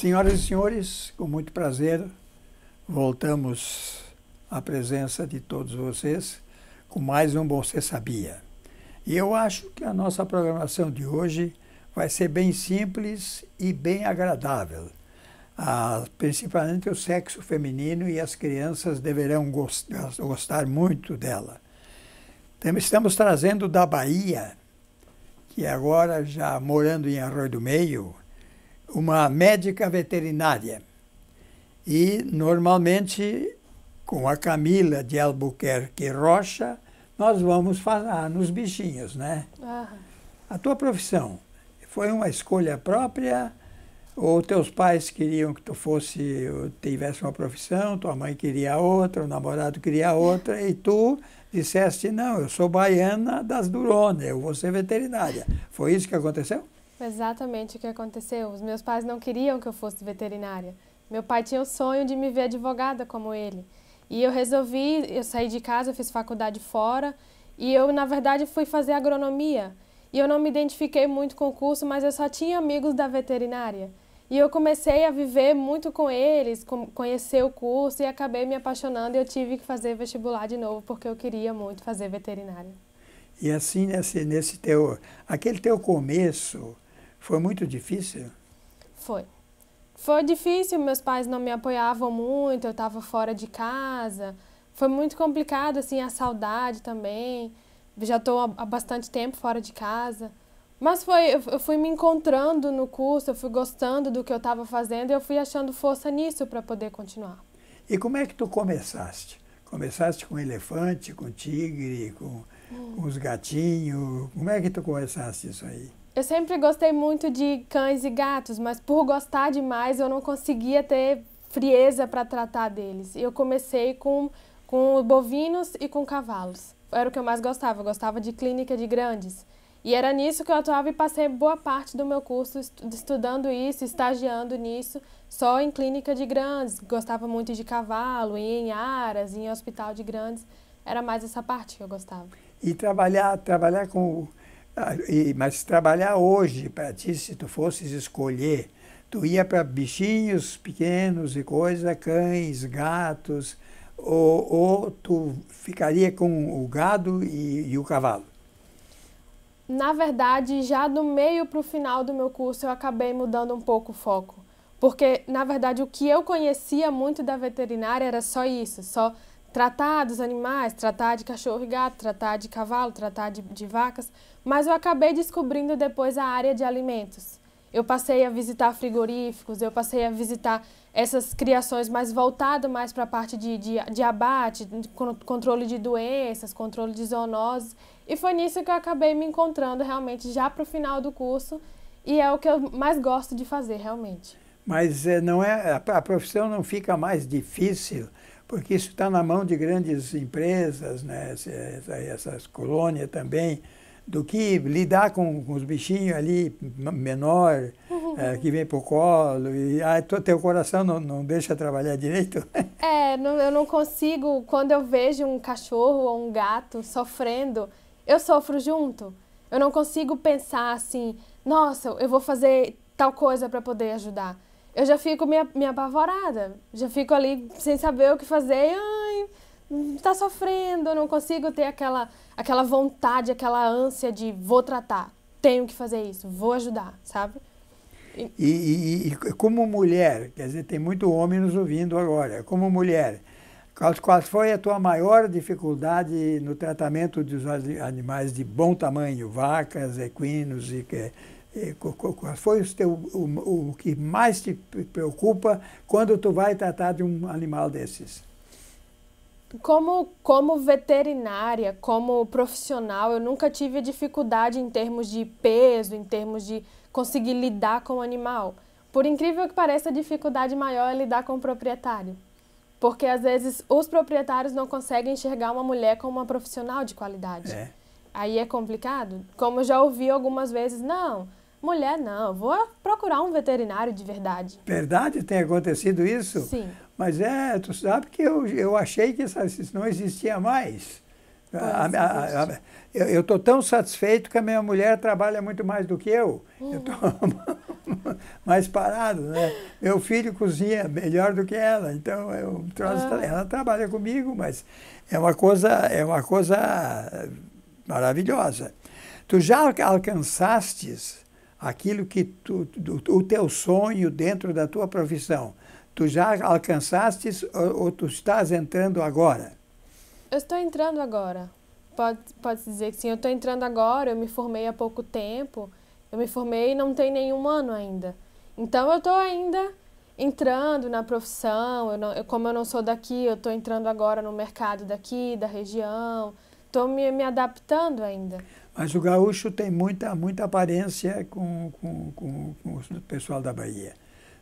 Senhoras e senhores, com muito prazer, voltamos à presença de todos vocês com mais um Você Sabia. E eu acho que a nossa programação de hoje vai ser bem simples e bem agradável. Ah, principalmente o sexo feminino e as crianças deverão gostar, gostar muito dela. Estamos trazendo da Bahia, que agora já morando em Arroio do Meio, uma médica veterinária. E, normalmente, com a Camila de Albuquerque Rocha, nós vamos falar nos bichinhos, né? Ah. A tua profissão foi uma escolha própria ou teus pais queriam que tu fosse, tivesse uma profissão, tua mãe queria outra, o namorado queria outra, e tu disseste, não, eu sou baiana das Durona, eu vou ser veterinária. Foi isso que aconteceu? Exatamente o que aconteceu. Os meus pais não queriam que eu fosse veterinária. Meu pai tinha o sonho de me ver advogada como ele. E eu resolvi, eu saí de casa, fiz faculdade fora e eu, na verdade, fui fazer agronomia. E eu não me identifiquei muito com o curso, mas eu só tinha amigos da veterinária. E eu comecei a viver muito com eles, conhecer o curso e acabei me apaixonando e eu tive que fazer vestibular de novo porque eu queria muito fazer veterinária. E assim, nesse, nesse teu, aquele teu começo, foi muito difícil? Foi. Foi difícil, meus pais não me apoiavam muito, eu estava fora de casa. Foi muito complicado, assim, a saudade também. Já estou há bastante tempo fora de casa. Mas foi, eu fui me encontrando no curso, eu fui gostando do que eu estava fazendo e eu fui achando força nisso para poder continuar. E como é que tu começaste? Começaste com elefante, com tigre, com, hum. com os gatinhos. Como é que tu começaste isso aí? Eu sempre gostei muito de cães e gatos, mas por gostar demais eu não conseguia ter frieza para tratar deles. Eu comecei com, com bovinos e com cavalos. Era o que eu mais gostava, eu gostava de clínica de grandes. E era nisso que eu atuava e passei boa parte do meu curso estudando isso, estagiando nisso, só em clínica de grandes. Gostava muito de cavalo, em aras, em hospital de grandes. Era mais essa parte que eu gostava. E trabalhar, trabalhar com ah, mas trabalhar hoje, para ti, se tu fosses escolher, tu ia para bichinhos pequenos e coisa, cães, gatos, ou, ou tu ficaria com o gado e, e o cavalo? Na verdade, já do meio para o final do meu curso, eu acabei mudando um pouco o foco. Porque, na verdade, o que eu conhecia muito da veterinária era só isso, só tratar dos animais, tratar de cachorro e gato, tratar de cavalo, tratar de, de vacas, mas eu acabei descobrindo depois a área de alimentos. Eu passei a visitar frigoríficos, eu passei a visitar essas criações mais voltadas mais para a parte de, de, de abate, de controle de doenças, controle de zoonoses. E foi nisso que eu acabei me encontrando realmente já para o final do curso e é o que eu mais gosto de fazer realmente. Mas eh, não é a profissão não fica mais difícil porque isso está na mão de grandes empresas, né? essas colônias também, do que lidar com, com os bichinhos ali menor, é, que vem o colo, e aí teu coração não, não deixa trabalhar direito. É, não, eu não consigo, quando eu vejo um cachorro ou um gato sofrendo, eu sofro junto. Eu não consigo pensar assim, nossa, eu vou fazer tal coisa para poder ajudar eu já fico me, me apavorada, já fico ali sem saber o que fazer, ai, tá sofrendo, não consigo ter aquela, aquela vontade, aquela ânsia de vou tratar, tenho que fazer isso, vou ajudar, sabe? E, e, e, como mulher, quer dizer, tem muito homem nos ouvindo agora, como mulher, qual, qual foi a tua maior dificuldade no tratamento dos animais de bom tamanho, vacas, equinos e que foi o, o, o que mais te preocupa quando tu vai tratar de um animal desses? Como, como veterinária, como profissional, eu nunca tive dificuldade em termos de peso, em termos de conseguir lidar com o animal. Por incrível que pareça, a dificuldade maior é lidar com o proprietário. Porque às vezes os proprietários não conseguem enxergar uma mulher como uma profissional de qualidade. É. Aí é complicado? Como eu já ouvi algumas vezes, não, mulher não, vou procurar um veterinário de verdade. Verdade? Tem acontecido isso? Sim. Mas é, tu sabe que eu, eu achei que isso não existia mais. Pois, a, a, a, eu estou tão satisfeito que a minha mulher trabalha muito mais do que eu. Uhum. Eu estou hum. mais parado, né? Meu filho cozinha melhor do que ela, então eu, é ah. ela trabalha comigo, mas é uma coisa, é uma coisa maravilhosa. Tu já alcançastes aquilo que tu, o teu sonho dentro da tua profissão. Tu já alcançastes ou, ou tu estás entrando agora? Eu estou entrando agora. Pode, pode dizer que sim, eu estou entrando agora, eu me formei há pouco tempo. Eu me formei e não tem nenhum ano ainda. Então eu estou ainda entrando na profissão, eu não, eu, como eu não sou daqui, eu estou entrando agora no mercado daqui, da região, estou me, me adaptando ainda. Mas o gaúcho tem muita, muita aparência com, com, com, com o pessoal da Bahia.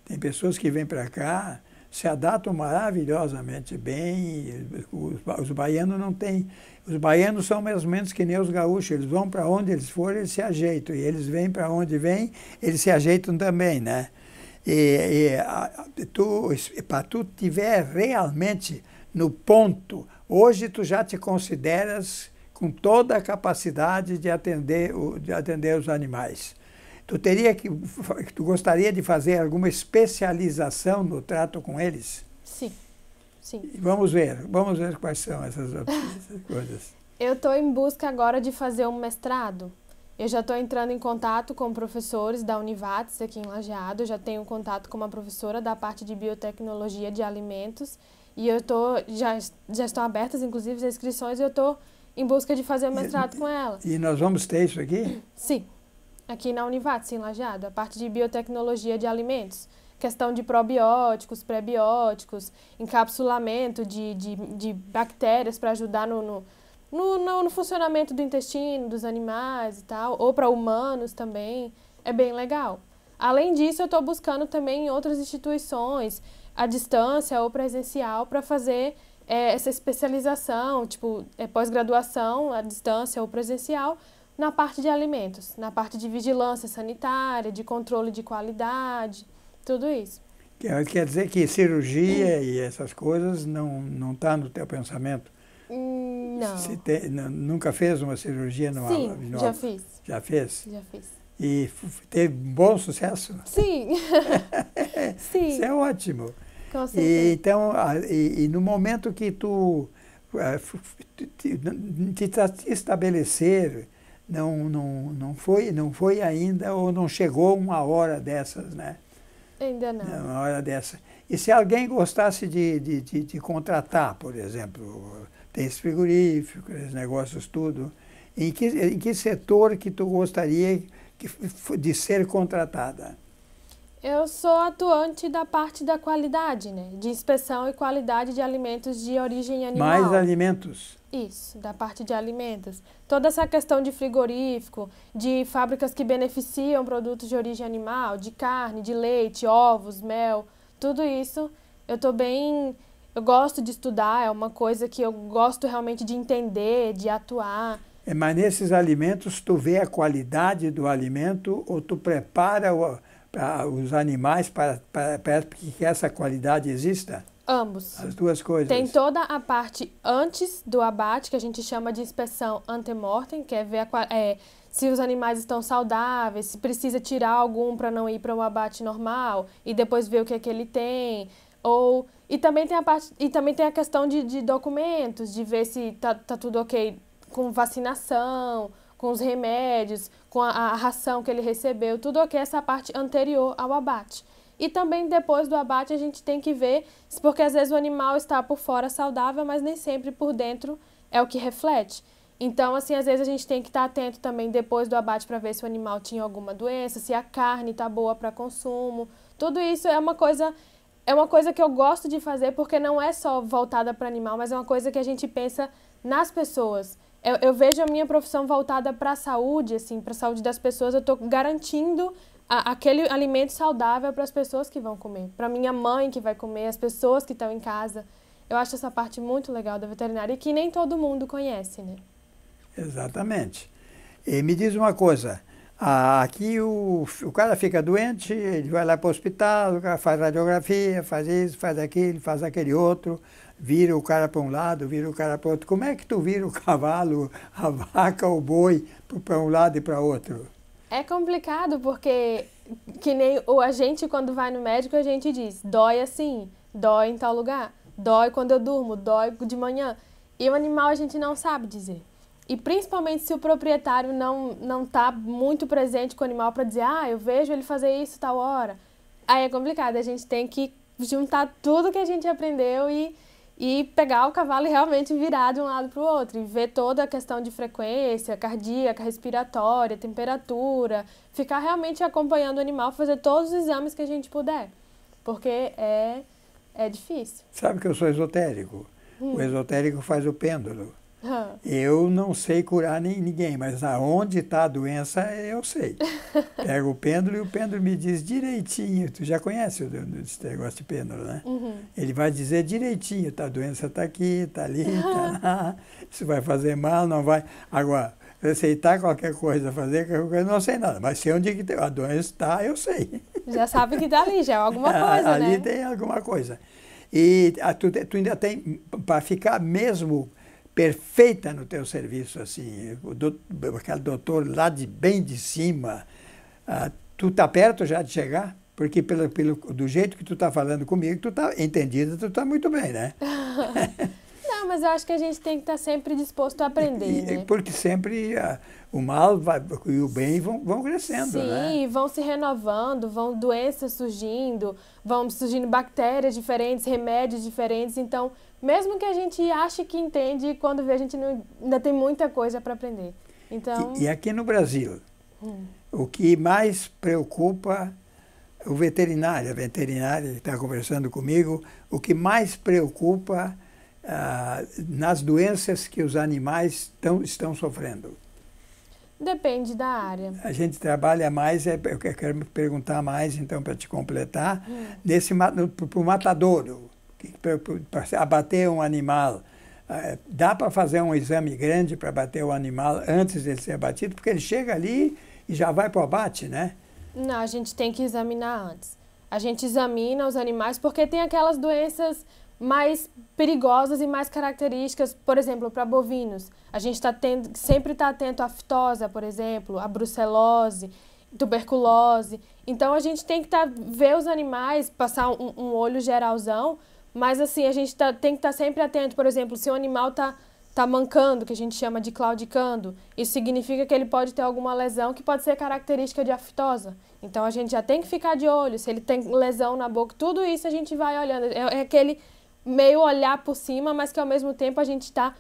Tem pessoas que vêm para cá, se adaptam maravilhosamente bem. Os, os, baianos não têm. Os baianos são mais ou menos que nem os gaúchos. Eles vão para onde eles forem, eles se ajeitam. E eles vêm para onde vêm, eles se ajeitam também, né? E, e, tu, para tu tiver realmente no ponto Hoje tu já te consideras com toda a capacidade de atender, de atender os animais. Tu teria que, tu gostaria de fazer alguma especialização no trato com eles? Sim, sim. Vamos ver, vamos ver quais são essas, essas coisas. Eu estou em busca agora de fazer um mestrado. Eu já estou entrando em contato com professores da Univates aqui em Lajeado, já tenho contato com uma professora da parte de biotecnologia de alimentos e eu tô, já, já estão abertas, inclusive, as inscrições e eu estou em busca de fazer o mestrado e, com ela. E nós vamos ter isso aqui? Sim, aqui na Univat, sim, Lajeado, a parte de biotecnologia de alimentos. Questão de probióticos, prebióticos, encapsulamento de, de, de bactérias para ajudar no, no no, no, no, funcionamento do intestino, dos animais e tal, ou para humanos também. É bem legal. Além disso, eu estou buscando também em outras instituições à distância ou presencial para fazer é, essa especialização, tipo é, pós-graduação à distância ou presencial na parte de alimentos, na parte de vigilância sanitária, de controle de qualidade, tudo isso. Quer dizer que cirurgia e essas coisas não não está no teu pensamento? Hum, não. Te, Nunca fez uma cirurgia no Sim, no já aula. fiz. Já fez? Já fiz. E teve bom sucesso? Sim. Sim. Isso é ótimo. Com E, então, e, e no momento que tu eh, te, te, te estabelecer não, não, não, foi, não foi ainda ou não chegou uma hora dessas, né? Ainda não. Uma hora dessa. E se alguém gostasse de, de, de, de contratar, por exemplo, tem esse frigorífico, esses negócios tudo, em que, em que setor que tu gostaria de ser contratada? Eu sou atuante da parte da qualidade, né? De inspeção e qualidade de alimentos de origem animal. Mais alimentos. Isso, da parte de alimentos. Toda essa questão de frigorífico, de fábricas que beneficiam produtos de origem animal, de carne, de leite, ovos, mel, tudo isso. Eu tô bem. Eu gosto de estudar, é uma coisa que eu gosto realmente de entender, de atuar. É, mas nesses alimentos, tu vê a qualidade do alimento ou tu prepara o os animais para, para, para que essa qualidade exista? Ambos. As duas coisas. Tem toda a parte antes do abate, que a gente chama de inspeção antemortem, que é ver a, é, se os animais estão saudáveis, se precisa tirar algum para não ir para um abate normal, e depois ver o que é que ele tem. Ou, e, também tem a parte, e também tem a questão de, de documentos, de ver se tá, tá tudo ok com vacinação, com os remédios, com a, a ração que ele recebeu, tudo ok, essa parte anterior ao abate. E também depois do abate a gente tem que ver, porque às vezes o animal está por fora saudável, mas nem sempre por dentro é o que reflete. Então, assim, às vezes a gente tem que estar atento também depois do abate para ver se o animal tinha alguma doença, se a carne está boa para consumo. Tudo isso é uma coisa é uma coisa que eu gosto de fazer porque não é só voltada para animal, mas é uma coisa que a gente pensa nas pessoas eu, eu vejo a minha profissão voltada para a saúde, assim, para a saúde das pessoas. Eu estou garantindo a, aquele alimento saudável para as pessoas que vão comer, para minha mãe que vai comer, as pessoas que estão em casa. Eu acho essa parte muito legal da veterinária e que nem todo mundo conhece, né? Exatamente. E me diz uma coisa, aqui o, o cara fica doente, ele vai lá para o hospital, o cara faz radiografia, faz isso, faz aquilo, faz aquele outro, vira o cara para um lado, vira o cara para outro. Como é que tu vira o cavalo, a vaca, o boi para um lado e para outro? É complicado porque que nem o a gente quando vai no médico a gente diz dói assim, dói em tal lugar, dói quando eu durmo, dói de manhã. E o animal a gente não sabe dizer. E principalmente se o proprietário não não tá muito presente com o animal para dizer, ah, eu vejo ele fazer isso tal hora. Aí é complicado, a gente tem que juntar tudo que a gente aprendeu e e pegar o cavalo e realmente virar de um lado para o outro e ver toda a questão de frequência cardíaca, respiratória, temperatura, ficar realmente acompanhando o animal, fazer todos os exames que a gente puder, porque é, é difícil. Sabe que eu sou esotérico. Hum. O esotérico faz o pêndulo. Eu não sei curar nem, ninguém, mas aonde está a doença eu sei. Pego o pêndulo e o pêndulo me diz direitinho. Tu já conhece o negócio de pêndulo, né? Uhum. Ele vai dizer direitinho, tá, a doença está aqui, está ali, está lá, isso vai fazer mal, não vai. Agora, receitar qualquer coisa, fazer qualquer coisa, não sei nada. Mas sei onde que a doença está, eu sei. Já sabe que está ali, já é alguma coisa, ali né? Ali tem alguma coisa. E a, ah, tu, tu ainda tem, para ficar mesmo perfeita no teu serviço, assim, o aquele doutor lá de bem de cima, ah, tu tá perto já de chegar? Porque pelo, pelo, do jeito que tu tá falando comigo, tu tá entendida, tu tá muito bem, né? Não, mas eu acho que a gente tem que estar tá sempre disposto a aprender, e, né? Porque sempre ah, o mal vai, e o bem vão, vão crescendo, Sim, né? Sim, vão se renovando, vão doenças surgindo, vão surgindo bactérias diferentes, remédios diferentes, então mesmo que a gente ache que entende, quando vê a gente não, ainda tem muita coisa para aprender. Então... E, e, aqui no Brasil, hum. o que mais preocupa o veterinário, a veterinária que está conversando comigo, o que mais preocupa ah, nas doenças que os animais tão, estão sofrendo? Depende da área. A gente trabalha mais, é, eu quero me perguntar mais, então, para te completar, hum. nesse, pro, matadouro para abater um animal, eh, dá para fazer um exame grande para bater o animal antes de ser abatido, porque ele chega ali e já vai para o abate, né? Não, a gente tem que examinar antes. A gente examina os animais porque tem aquelas doenças mais perigosas e mais características, por exemplo, para bovinos. A gente tá tendo, sempre está atento à fitosa, por exemplo, à brucelose, tuberculose. Então a gente tem que tá, ver os animais, passar um, um olho geralzão mas assim, a gente tá, tem que estar tá sempre atento, por exemplo, se o animal está tá mancando, que a gente chama de claudicando, isso significa que ele pode ter alguma lesão que pode ser característica de aftosa. Então a gente já tem que ficar de olho, se ele tem lesão na boca, tudo isso a gente vai olhando. É, é aquele meio olhar por cima, mas que ao mesmo tempo a gente está.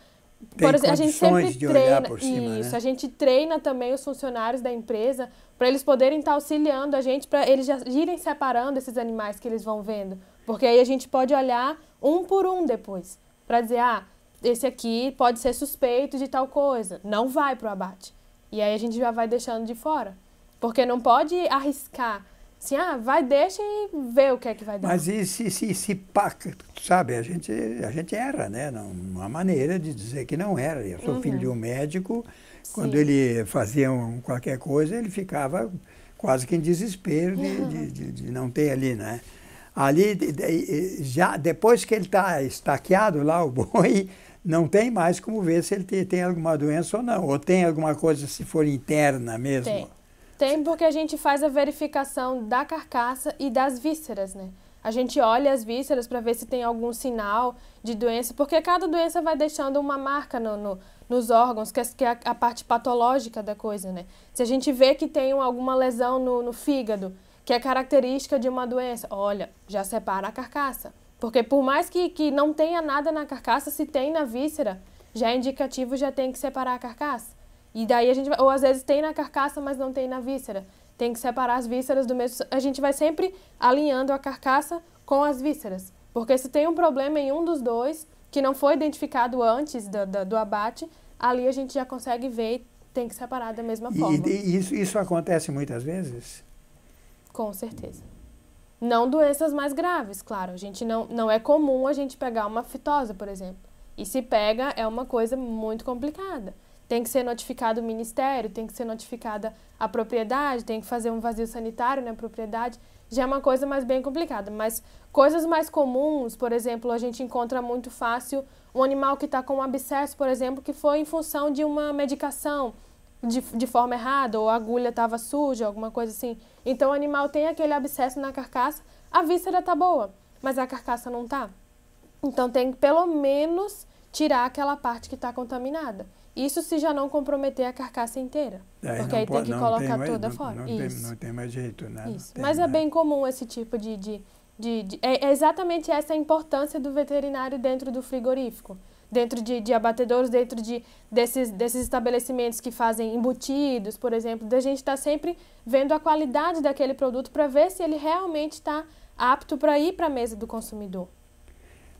Por exemplo, a gente sempre treina. Cima, né? isso, né? a gente treina também os funcionários da empresa para eles poderem estar tá auxiliando a gente, para eles já irem separando esses animais que eles vão vendo porque aí a gente pode olhar um por um depois, para dizer, ah, esse aqui pode ser suspeito de tal coisa, não vai para o abate. E aí a gente já vai deixando de fora. Porque não pode arriscar. Assim, ah, vai, deixa e vê o que é que vai dar. Mas e se, se, se sabe, a gente, a gente erra, né? Não, uma maneira de dizer que não era. Eu sou uhum. filho de um uhum. médico, Sim. quando ele fazia um, qualquer coisa, ele ficava quase que em desespero de, uhum. de, de, de não ter ali, né? Ali, já depois que ele está estaqueado lá, o boi, não tem mais como ver se ele tem alguma doença ou não, ou tem alguma coisa se for interna mesmo. Tem. Tem porque a gente faz a verificação da carcaça e das vísceras, né? A gente olha as vísceras para ver se tem algum sinal de doença, porque cada doença vai deixando uma marca no, no nos órgãos, que é, é a, a, parte patológica da coisa, né? Se a gente vê que tem alguma lesão no, no fígado, que é característica de uma doença. Olha, já separa a carcaça. Porque por mais que, que não tenha nada na carcaça, se tem na víscera, já é indicativo, já tem que separar a carcaça. E daí a gente vai, ou às vezes tem na carcaça, mas não tem na víscera. Tem que separar as vísceras do mesmo. A gente vai sempre alinhando a carcaça com as vísceras. Porque se tem um problema em um dos dois, que não foi identificado antes do, do, do abate, ali a gente já consegue ver e tem que separar da mesma forma. E, e isso, isso acontece muitas vezes? Com certeza. Não doenças mais graves, claro. A gente não, não é comum a gente pegar uma fitose, por exemplo. E se pega, é uma coisa muito complicada. Tem que ser notificado o ministério, tem que ser notificada a propriedade, tem que fazer um vazio sanitário na propriedade. Já é uma coisa mais bem complicada. Mas coisas mais comuns, por exemplo, a gente encontra muito fácil um animal que está com um abscesso, por exemplo, que foi em função de uma medicação de, de forma errada, ou a agulha estava suja, alguma coisa assim. Então o animal tem aquele abscesso na carcaça, a víscera tá boa, mas a carcaça não tá. Então tem que pelo menos tirar aquela parte que está contaminada. Isso se já não comprometer a carcaça inteira. É, aí porque aí pode, tem que colocar tem toda mais, fora. Não, Isso. Tem, não tem mais jeito, né? Isso. Mas é né? bem comum esse tipo de. de, de, de é, é exatamente essa a importância do veterinário dentro do frigorífico dentro de, de dentro de, desses, desses estabelecimentos que fazem embutidos, por exemplo, da gente estar tá sempre vendo a qualidade daquele produto para ver se ele realmente está apto para ir para a mesa do consumidor.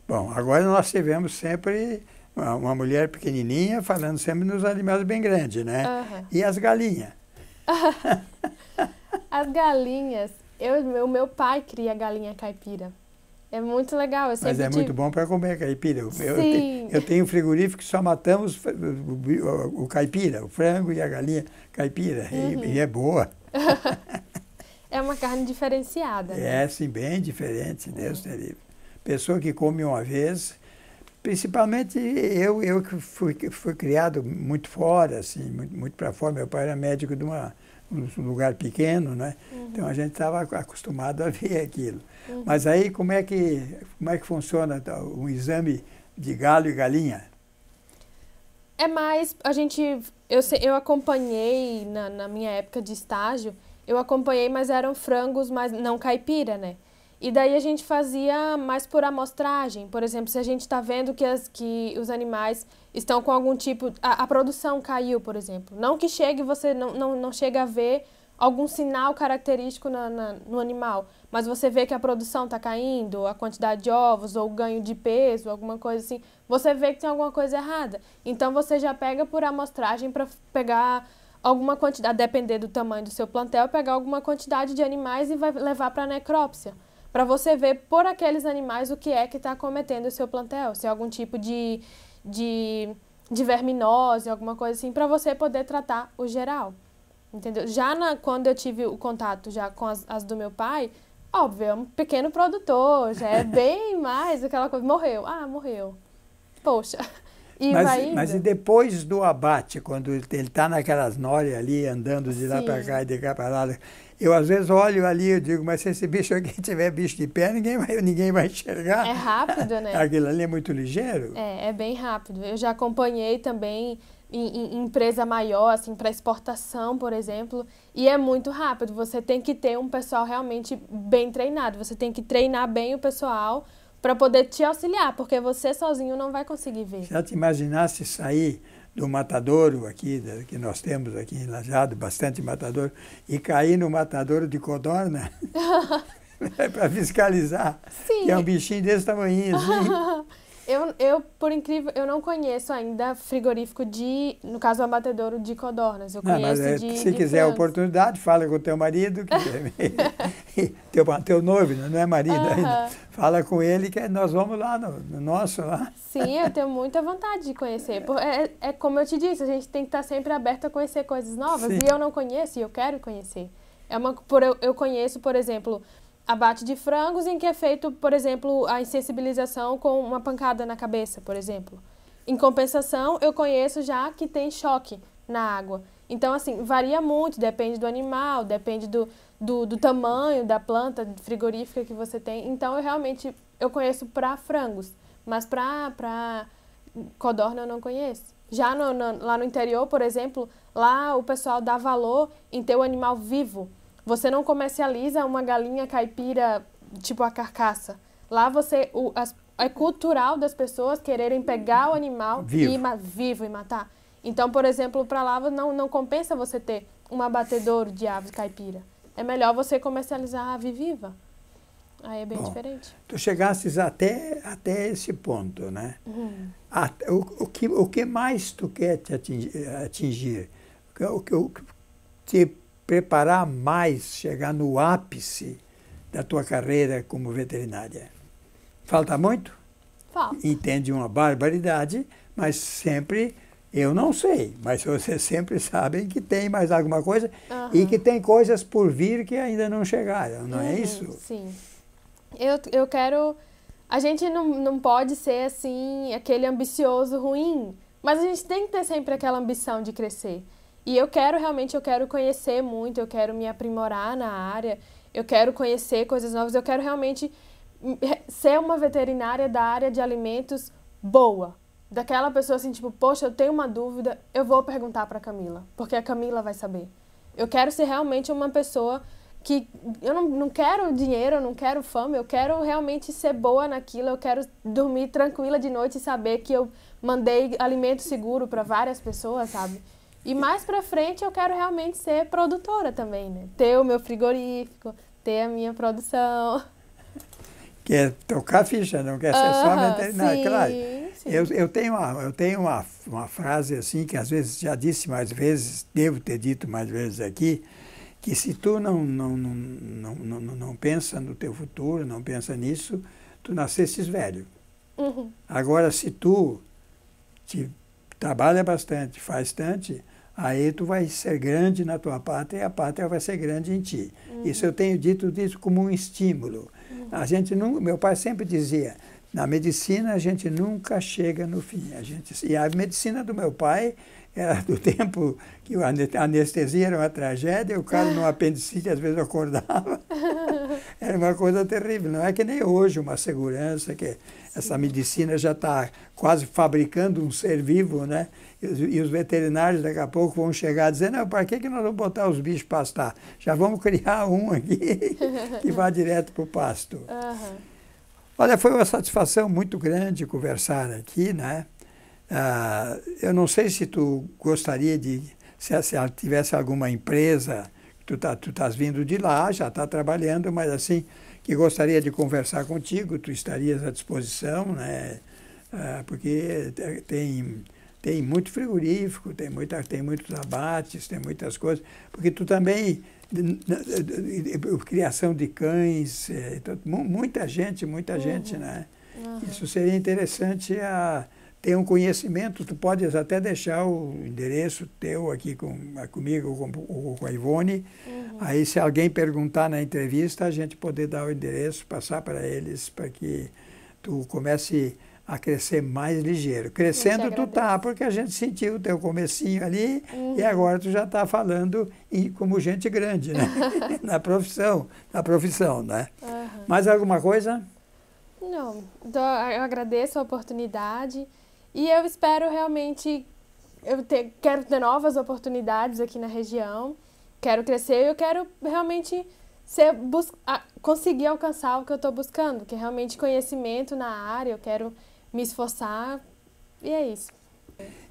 Bom, agora nós tivemos sempre uma, uma mulher pequenininha falando sempre nos animais bem grandes, né? Uhum. E as galinhas? as galinhas. Eu, o meu pai cria galinha caipira. É muito legal. Eu Mas é muito bom para comer caipira. Eu, Sim. Eu, eu tenho um frigorífico que só matamos o, o, caipira, o frango e a galinha caipira. Uhum. E, e, é boa. é uma carne diferenciada. Né? É, sim, bem diferente, Deus uhum. livre. Pessoa que come uma vez, principalmente eu, eu que fui, fui criado muito fora, assim, muito, muito para fora. Meu pai era médico de uma, um lugar pequeno, né? Uhum. Então a gente estava acostumado a ver aquilo. Uhum. Mas aí como é que como é que funciona um exame de galo e galinha? É mais a gente eu eu acompanhei na, na minha época de estágio eu acompanhei, mas eram frangos, mas não caipira, né? E daí a gente fazia mais por amostragem. Por exemplo, se a gente está vendo que, as, que os animais estão com algum tipo. A, a produção caiu, por exemplo. Não que chegue, você não, não, não chega a ver algum sinal característico na, na, no animal, mas você vê que a produção está caindo, a quantidade de ovos ou o ganho de peso, alguma coisa assim, você vê que tem alguma coisa errada. Então você já pega por amostragem para pegar alguma quantidade, a depender do tamanho do seu plantel, pegar alguma quantidade de animais e vai levar para necrópsia para você ver por aqueles animais o que é que está cometendo o seu plantel, se é algum tipo de, de, de verminose, alguma coisa assim, para você poder tratar o geral. Entendeu? Já na, quando eu tive o contato já com as, as do meu pai, óbvio, é um pequeno produtor, já é bem mais aquela coisa. Morreu, ah, morreu. Poxa. E mas, mas, e depois do abate, quando ele está naquelas nores ali, andando de lá para cá e de cá para lá, eu às vezes olho ali e digo, mas se esse bicho aqui tiver bicho de pé, ninguém vai, ninguém vai enxergar. É rápido, né? Aquilo ali é muito ligeiro. É, é bem rápido. Eu já acompanhei também em, em empresa maior, assim, para exportação, por exemplo, e é muito rápido. Você tem que ter um pessoal realmente bem treinado. Você tem que treinar bem o pessoal para poder te auxiliar, porque você sozinho não vai conseguir ver. Já te imaginasse sair do matadouro aqui, que nós temos aqui em Lajado, bastante matadouro, e caí no matadouro de codorna né? é para fiscalizar. Sim. Que é um bichinho desse tamanho, assim. Eu, eu, por incrível, eu não conheço ainda frigorífico de, no caso, abatedouro de codornas. Eu não, mas, é, de, Se de quiser a oportunidade, fala com teu marido, que teu, teu noivo, não é marido uh -huh. ainda. Fala com ele que nós vamos lá no, no nosso. Lá. Sim, eu tenho muita vontade de conhecer. É, é como eu te disse, a gente tem que estar sempre aberto a conhecer coisas novas. Sim. E eu não conheço e eu quero conhecer. É uma, por, eu, eu conheço, por exemplo, abate de frangos em que é feito, por exemplo, a insensibilização com uma pancada na cabeça, por exemplo. Em compensação, eu conheço já que tem choque na água. Então, assim, varia muito, depende do animal, depende do, do, do tamanho da planta frigorífica que você tem. Então, eu realmente eu conheço para frangos, mas para codorna eu não conheço. Já no, no, lá no interior, por exemplo, lá o pessoal dá valor em ter o animal vivo. Você não comercializa uma galinha caipira, tipo a carcaça. Lá você. O, as, é cultural das pessoas quererem pegar o animal vivo e, vivo e matar. Então, por exemplo, para lá não, não compensa você ter um abatedouro de aves caipira. É melhor você comercializar a ave viva. Aí é bem Bom, diferente. Tu chegasses até, até esse ponto, né? Uhum. o, o, que, o que mais tu quer te atingir? Eh, atingir? O, o, o, te preparar mais, chegar no ápice da tua carreira como veterinária? Falta muito? Falta. Entende uma barbaridade, mas sempre, eu não sei, mas vocês sempre sabem que tem mais alguma coisa uhum. e que tem coisas por vir que ainda não chegaram, não é uhum, é isso? Sim. Eu, eu quero. A gente não, não pode ser assim, aquele ambicioso ruim, mas a gente tem que ter sempre aquela ambição de crescer. E eu quero realmente, eu quero conhecer muito, eu quero me aprimorar na área, eu quero conhecer coisas novas, eu quero realmente hum, ser uma veterinária da área de alimentos boa. Daquela pessoa assim, tipo, poxa, eu tenho uma dúvida, eu vou perguntar para Camila, porque a Camila vai saber. Eu quero ser realmente uma pessoa que eu não, não quero dinheiro, eu não quero fama, eu quero realmente ser boa naquilo, eu quero dormir tranquila de noite e saber que eu mandei alimento seguro para várias pessoas, sabe? E mais pra frente eu quero realmente ser produtora também, né? Ter o meu frigorífico, ter a minha produção. Quer tocar ficha, não quer ser uh -huh, só veterinário, é claro. Sim. Eu, eu tenho, uma, eu tenho uma, uma frase assim, que às vezes já disse mais vezes, devo ter dito mais vezes aqui, que se tu não, não, não, não, não, não pensa no teu futuro, não pensa nisso, tu nascesses velho. Uhum. Agora, se tu te trabalha bastante, faz tanto, Aí tu vai ser grande na tua pátria e a pátria vai ser grande em ti. Uhum. Isso eu tenho dito disso como um estímulo. Uhum. A gente não, meu pai sempre dizia, na medicina a gente nunca chega no fim. A gente, e a medicina do meu pai era do tempo que a anestesia era uma tragédia, o cara no apendicite às vezes acordava. Era é uma coisa terrível. Não é que nem hoje uma segurança, que essa medicina já está quase fabricando um ser vivo, né? E os, veterinários daqui a pouco vão chegar dizendo, não, para que, que nós vamos botar os bichos pastar? Já vamos criar um aqui que vá direto para o pasto. Uhum. Olha, foi uma satisfação muito grande conversar aqui, né? Ah, eu não sei se tu gostaria de, se, se tivesse alguma empresa tu, tá, tu estás vindo de lá, já está trabalhando, mas assim, que gostaria de conversar contigo, tu estarias à disposição, né? Ah, porque tem, tem muito frigorífico, tem, muita, tem muitos abates, tem muitas coisas, porque tu também, criação de cães, eh, então, muita gente, muita uhum. gente, né? Uhum. Isso seria interessante a tem um conhecimento, tu podes até deixar o endereço teu aqui com, comigo ou com, com a Ivone. Uhum. Aí, se alguém perguntar na entrevista, a gente poder dar o endereço, passar para eles, para que tu comece a crescer mais ligeiro. Crescendo tu tá, porque a gente sentiu o teu comecinho ali uhum. e agora tu já está falando e como gente grande, né? na profissão, na profissão, né? Uhum. Mais alguma coisa? Não, eu agradeço a oportunidade. E eu espero realmente, eu ter, quero ter novas oportunidades aqui na região, quero crescer, eu quero realmente ser, bus, conseguir alcançar o que eu estou buscando, que é realmente conhecimento na área, eu quero me esforçar e é isso.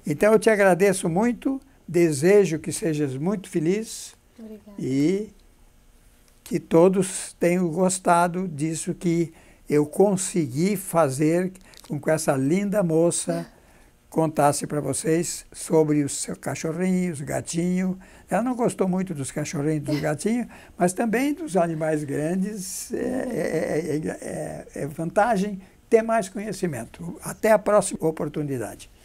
Então eu te agradeço muito, desejo que sejas muito feliz Obrigada. e que todos tenham gostado disso que eu consegui fazer com essa linda moça contasse para vocês sobre os seus cachorrinhos, gatinho. Ela não gostou muito dos cachorrinhos, dos gatinhos, mas também dos animais grandes. É, é, é, é, é vantagem ter mais conhecimento. Até a próxima oportunidade.